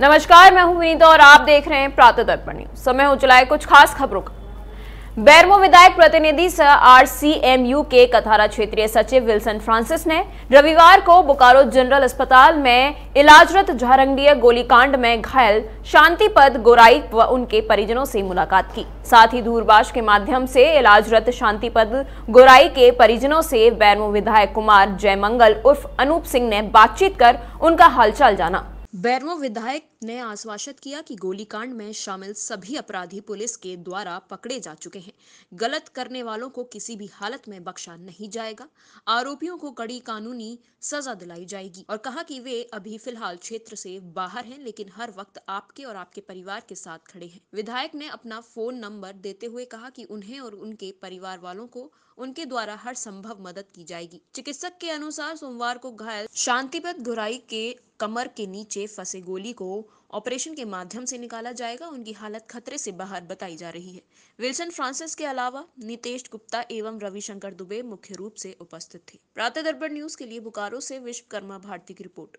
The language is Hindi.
नमस्कार मैं हूं विनीता और आप देख रहे हैं प्रातः दर्पण न्यूज समय हो कुछ खास खबरों का बैरमो विधायक प्रतिनिधि सह आरसीएमयू के कथारा क्षेत्रीय सचिव विल्सन फ्रांसिस ने रविवार को बोकारो जनरल अस्पताल में इलाजरत झारंगीय गोलीकांड में घायल शांतिपद गोराई व उनके परिजनों से मुलाकात की साथ ही दूरभाष के माध्यम से इलाजरत शांतिपद गोराई के परिजनों से बैरमो विधायक कुमार जयमंगल उर्फ अनूप सिंह ने बातचीत कर उनका हालचाल जाना बैरमो विधायक ने आश्वासित किया कि गोलीकांड में शामिल सभी अपराधी पुलिस के द्वारा पकड़े जा चुके हैं गलत करने वालों को किसी भी हालत में बख्शा नहीं जाएगा आरोपियों को कड़ी कानूनी सजा दिलाई जाएगी और कहा कि वे अभी फिलहाल क्षेत्र से बाहर हैं लेकिन हर वक्त आपके और आपके परिवार के साथ खड़े हैं विधायक ने अपना फोन नंबर देते हुए कहा कि उन्हें और उनके परिवार वालों को उनके द्वारा हर संभव मदद की जाएगी चिकित्सक के अनुसार सोमवार को घायल शांतिपत घुराई के कमर के नीचे फंसे गोली को ऑपरेशन के माध्यम से निकाला जाएगा उनकी हालत खतरे से बाहर बताई जा रही है विल्सन फ्रांसिस के अलावा नितेश गुप्ता एवं रविशंकर दुबे मुख्य रूप से उपस्थित थे प्रातः दर्पण न्यूज के लिए बोकारो से विश्वकर्मा भारती की रिपोर्ट